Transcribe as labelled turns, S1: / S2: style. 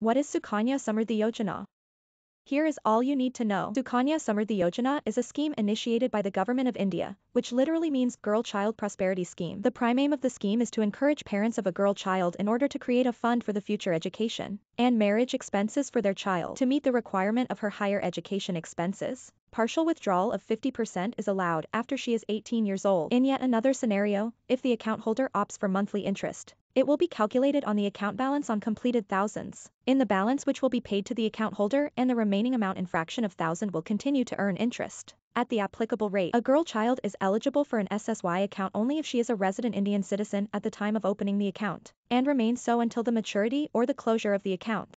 S1: What is Sukanya Samriddhi Yojana? Here is all you need to know. Sukanya Samriddhi Yojana is a scheme initiated by the Government of India, which literally means Girl Child Prosperity Scheme. The prime aim of the scheme is to encourage parents of a girl child in order to create a fund for the future education and marriage expenses for their child to meet the requirement of her higher education expenses. Partial withdrawal of 50% is allowed after she is 18 years old. In yet another scenario, if the account holder opts for monthly interest, it will be calculated on the account balance on completed thousands. In the balance which will be paid to the account holder and the remaining amount in fraction of thousand will continue to earn interest. At the applicable rate, a girl child is eligible for an SSY account only if she is a resident Indian citizen at the time of opening the account, and remains so until the maturity or the closure of the account.